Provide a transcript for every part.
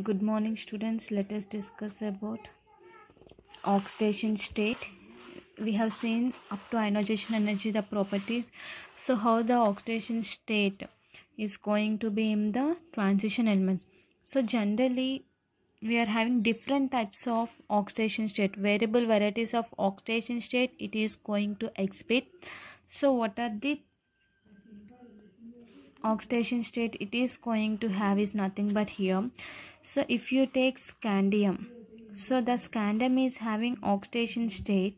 good morning students let us discuss about oxidation state we have seen up to ionization energy the properties so how the oxidation state is going to be in the transition elements so generally we are having different types of oxidation state variable varieties of oxidation state it is going to exhibit so what are the oxidation state it is going to have is nothing but here so if you take scandium, so the scandium is having oxidation state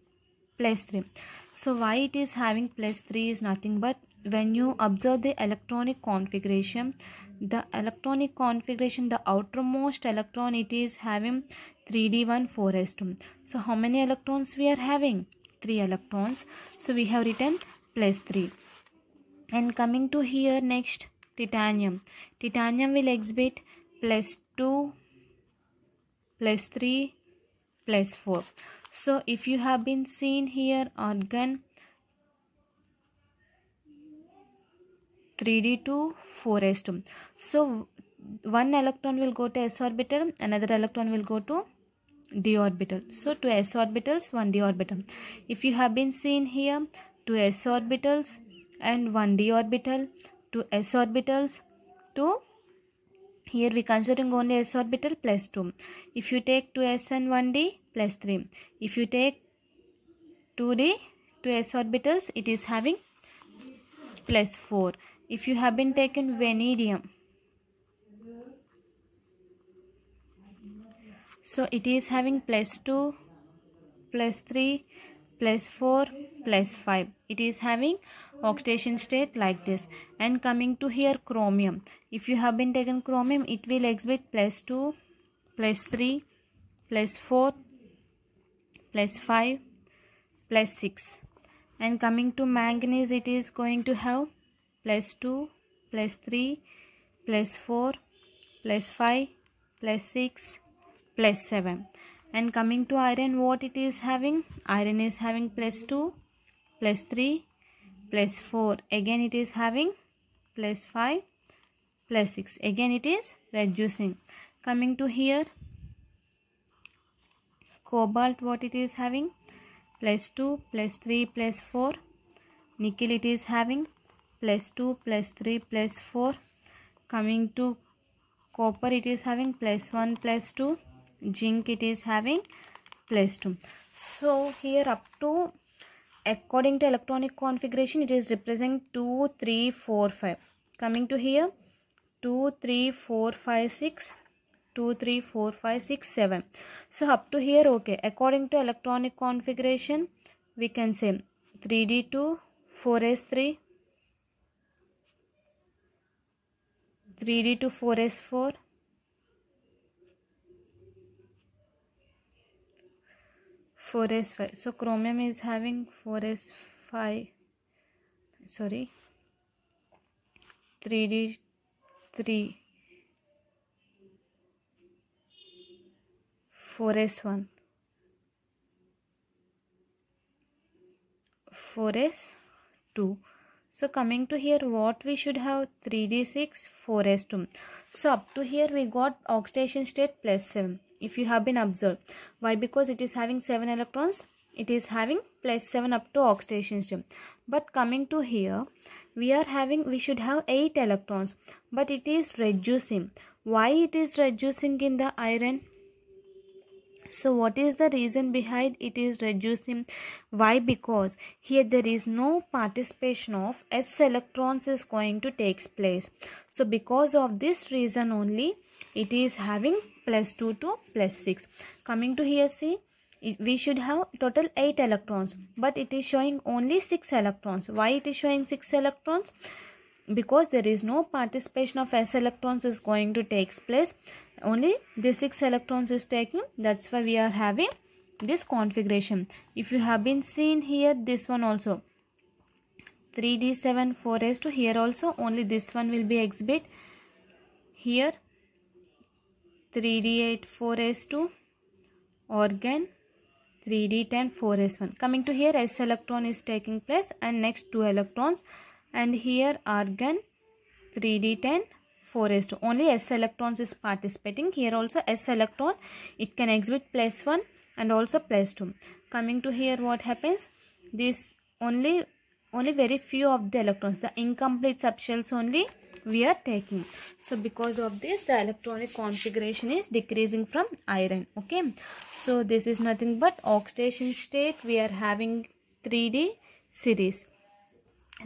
plus 3. So why it is having plus 3 is nothing but when you observe the electronic configuration, the electronic configuration, the outermost electron it is having 3d1 4s2. So how many electrons we are having? 3 electrons. So we have written plus 3. And coming to here next titanium. Titanium will exhibit plus 2 plus 3 plus 4 so if you have been seen here organ 3d two 4s2 so one electron will go to s orbital another electron will go to d orbital so two s orbitals one d orbital if you have been seen here two s orbitals and one d orbital two s orbitals two here we considering only s orbital plus 2. If you take 2s and 1d plus 3. If you take 2d, 2s orbitals, it is having plus 4. If you have been taken vanadium, so it is having plus 2, plus 3, plus 4, plus 5. It is having oxidation state like this and coming to here chromium if you have been taken chromium it will exhibit plus 2 plus 3 plus 4 plus 5 plus 6 and coming to manganese it is going to have plus 2 plus 3 plus 4 plus 5 plus 6 plus 7 and coming to iron what it is having iron is having plus 2 plus 3 plus 4 again it is having plus 5 plus 6 again it is reducing coming to here cobalt what it is having plus 2 plus 3 plus 4 nickel it is having plus 2 plus 3 plus 4 coming to copper it is having plus 1 plus 2 zinc it is having plus 2 so here up to according to electronic configuration it is represent 2 3 4 5 coming to here 2 3 4 5 6 2 3 4 5 6 7 so up to here okay according to electronic configuration we can say 3d2 4s3 3d 2 4s4 4s5 so chromium is having 4s5 sorry 3d3 4s1 4s2 so coming to here what we should have 3d6 4s2 so up to here we got oxidation state plus 7 if you have been observed why because it is having 7 electrons it is having plus 7 up to oxidation state but coming to here we are having we should have 8 electrons but it is reducing why it is reducing in the iron so what is the reason behind it is reducing why because here there is no participation of s electrons is going to takes place so because of this reason only it is having plus 2 to plus 6. Coming to here see we should have total 8 electrons but it is showing only 6 electrons. Why it is showing 6 electrons? Because there is no participation of s electrons is going to takes place. Only the 6 electrons is taking. That's why we are having this configuration. If you have been seen here this one also. 3d7 4s to here also only this one will be exhibit here 3d8 4s2 organ 3d10 4s1 coming to here s electron is taking place and next two electrons and here argon 3d10 4s2 only s electrons is participating here also s electron it can exhibit plus 1 and also plus 2 coming to here what happens this only only very few of the electrons the incomplete subshells only we are taking so because of this the electronic configuration is decreasing from iron okay so this is nothing but oxidation state we are having 3d series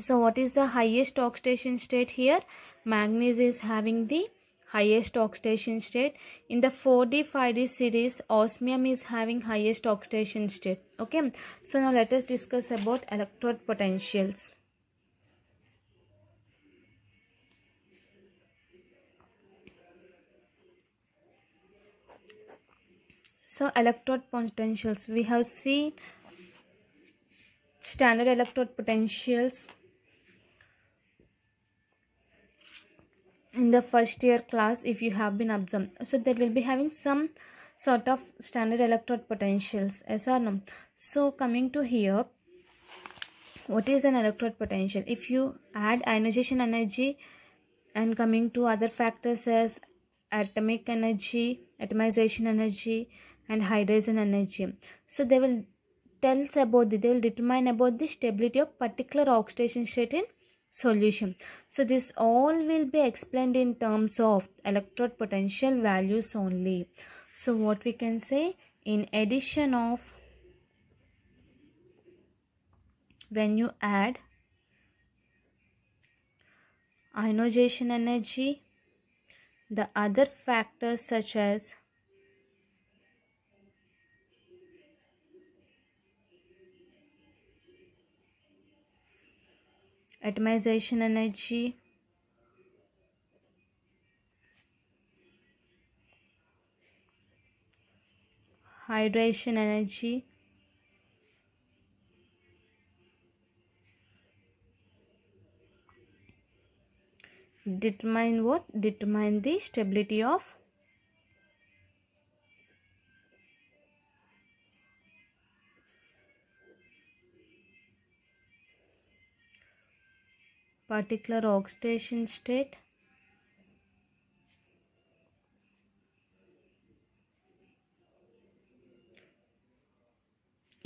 so what is the highest oxidation state here manganese is having the highest oxidation state in the 4d 5d series osmium is having highest oxidation state okay so now let us discuss about electrode potentials So electrode potentials. We have seen standard electrode potentials in the first year class if you have been observed. So that will be having some sort of standard electrode potentials. Yes or no? So coming to here what is an electrode potential if you add ionization energy and coming to other factors as atomic energy atomization energy and hydrogen energy so they will tell about the, they will determine about the stability of particular oxidation state in solution so this all will be explained in terms of electrode potential values only so what we can say in addition of when you add ionization energy the other factors such as atomization energy hydration energy determine what determine the stability of particular oxidation state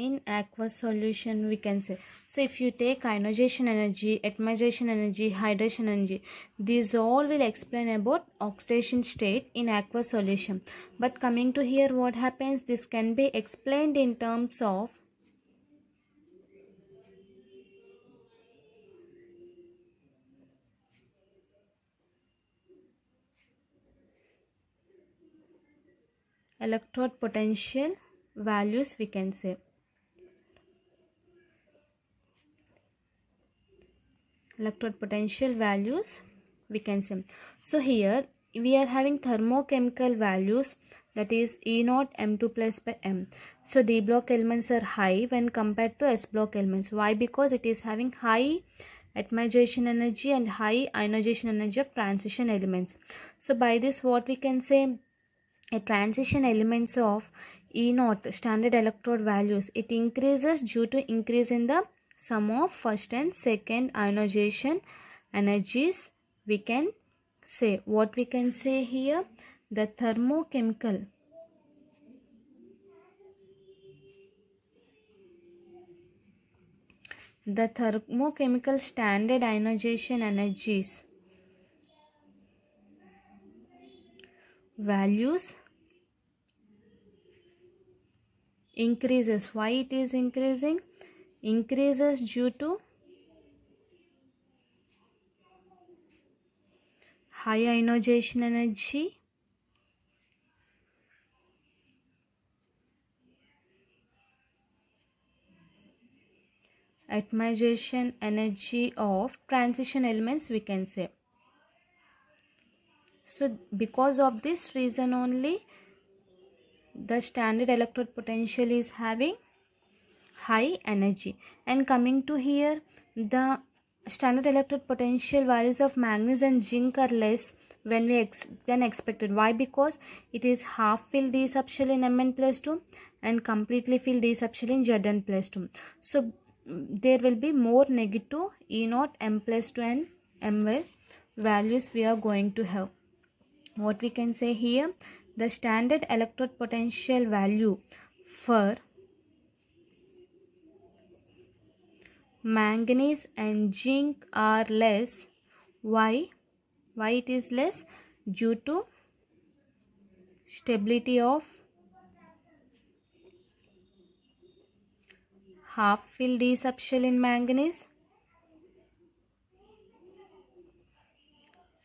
in aqueous solution we can say so if you take ionization energy atomization energy hydration energy these all will explain about oxidation state in aqueous solution but coming to here what happens this can be explained in terms of electrode potential values we can say electrode potential values we can say so here we are having thermochemical values that is E naught M2 plus by M. So D block elements are high when compared to S block elements. Why? Because it is having high atomization energy and high ionization energy of transition elements. So by this what we can say a transition elements of E naught standard electrode values. It increases due to increase in the sum of first and second ionization energies. We can say what we can say here the thermochemical the thermochemical standard ionization energies values increases why it is increasing increases due to high ionization energy atomization energy of transition elements we can say so because of this reason only the standard electrode potential is having high energy and coming to here the standard electrode potential values of manganese and zinc are less when we ex than expected why because it is half filled d subshell in mn plus 2 and completely filled d subshell in zn plus 2 so there will be more negative e naught m plus 2 and m values we are going to have what we can say here the standard electrode potential value for manganese and zinc are less why why it is less due to stability of half fill subshell in manganese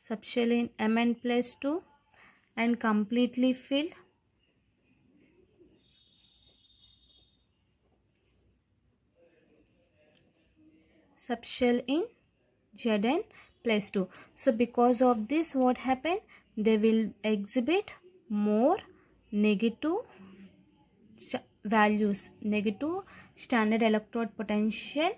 subshell in mn plus 2 and completely fill subshell in Zn plus 2. So because of this what happened? They will exhibit more negative values, negative standard electrode potential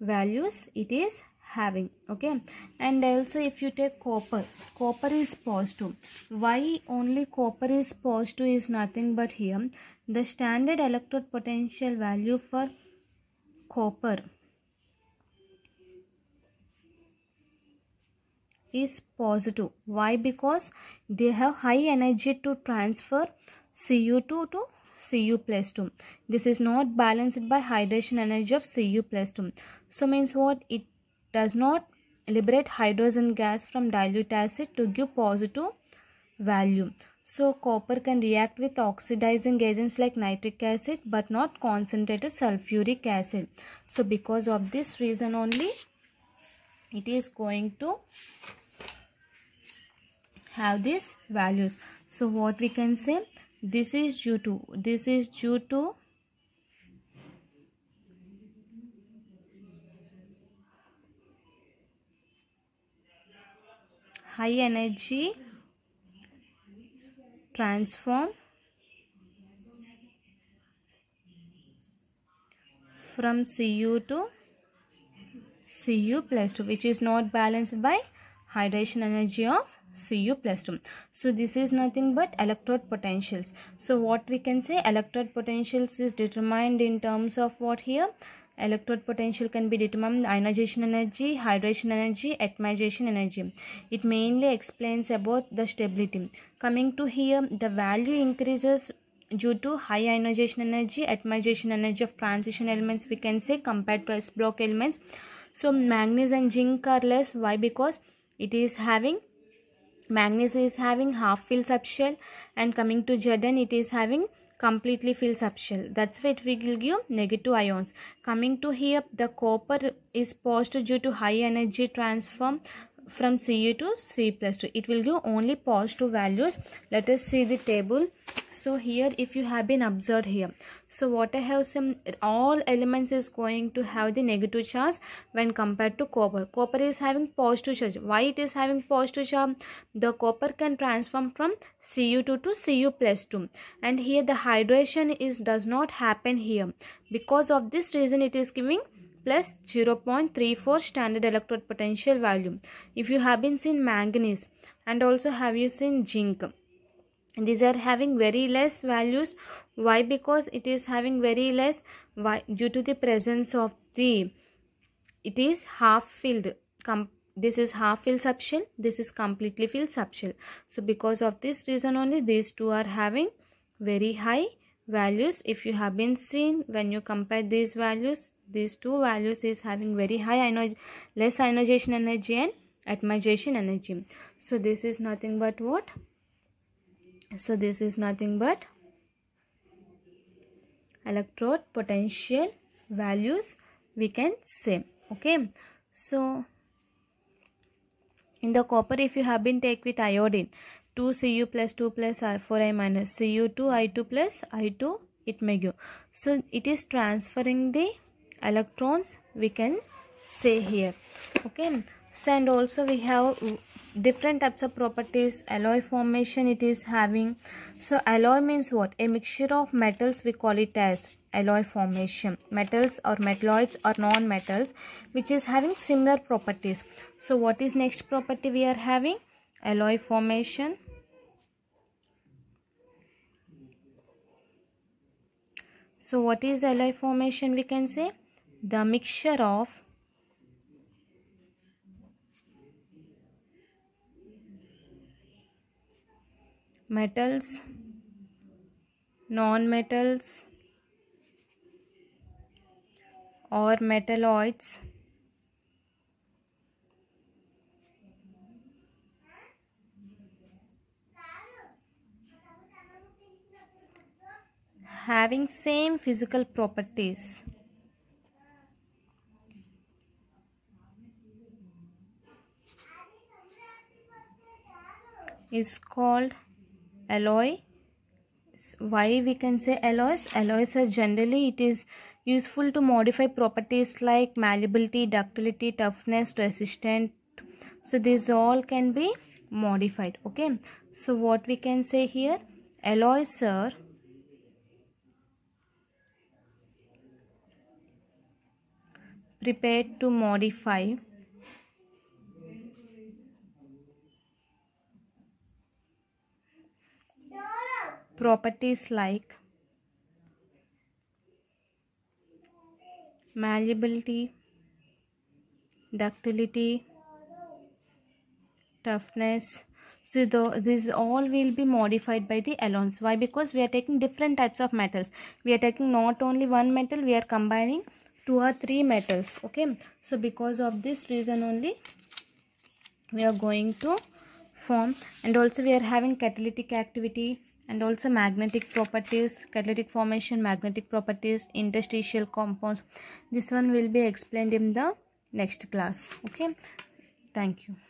values it is having okay and also if you take copper copper is positive why only copper is positive is nothing but here the standard electrode potential value for copper is positive why because they have high energy to transfer cu2 to Cu plus 2. This is not balanced by hydration energy of Cu plus 2. So means what? It does not liberate hydrogen gas from dilute acid to give positive value. So copper can react with oxidizing agents like nitric acid but not concentrated sulfuric acid. So because of this reason only it is going to have these values. So what we can say this is due to this is due to high energy transform from Cu to Cu plus 2 which is not balanced by hydration energy of Cu plus 2. So this is nothing but electrode potentials. So what we can say electrode potentials is determined in terms of what here electrode potential can be determined ionization energy hydration energy atomization energy it mainly explains about the stability coming to here the value increases due to high ionization energy atomization energy of transition elements we can say compared to s block elements so magnesium and zinc are less why because it is having magnesium is having half filled subshell and coming to zn it is having completely fills up shell that's why it will give negative ions coming to here the copper is positive due to high energy transform from Cu to C plus 2. It will give only positive values. Let us see the table. So here if you have been observed here. So what I have some all elements is going to have the negative charge when compared to copper. Copper is having positive charge. Why it is having positive charge? The copper can transform from Cu2 to Cu plus 2. And here the hydration is does not happen here. Because of this reason it is giving plus 0.34 standard electrode potential value. If you have been seen manganese and also have you seen zinc. These are having very less values. Why? Because it is having very less why, due to the presence of the, it is half filled. this is half filled subshell. This is completely filled subshell. So because of this reason only these two are having very high values if you have been seen when you compare these values these two values is having very high iono less ionization energy and atomization energy so this is nothing but what so this is nothing but electrode potential values we can say okay so in the copper if you have been take with iodine 2 cu plus 2 plus 4i minus cu2 i2 plus i2 it may go so it is transferring the electrons we can say here okay and also we have different types of properties alloy formation it is having so alloy means what a mixture of metals we call it as alloy formation metals or metalloids or non-metals which is having similar properties so what is next property we are having alloy formation so what is alloy formation we can say the mixture of metals non-metals or metalloids having same physical properties is called alloy why we can say alloys alloys are generally it is useful to modify properties like malleability ductility toughness resistance so these all can be modified okay so what we can say here alloys are prepared to modify properties like malleability, ductility, toughness. So the, this all will be modified by the alloys. Why? Because we are taking different types of metals. We are taking not only one metal, we are combining two or three metals. Okay. So because of this reason only, we are going to form and also we are having catalytic activity and also magnetic properties, catalytic formation, magnetic properties, interstitial compounds. This one will be explained in the next class. Okay. Thank you.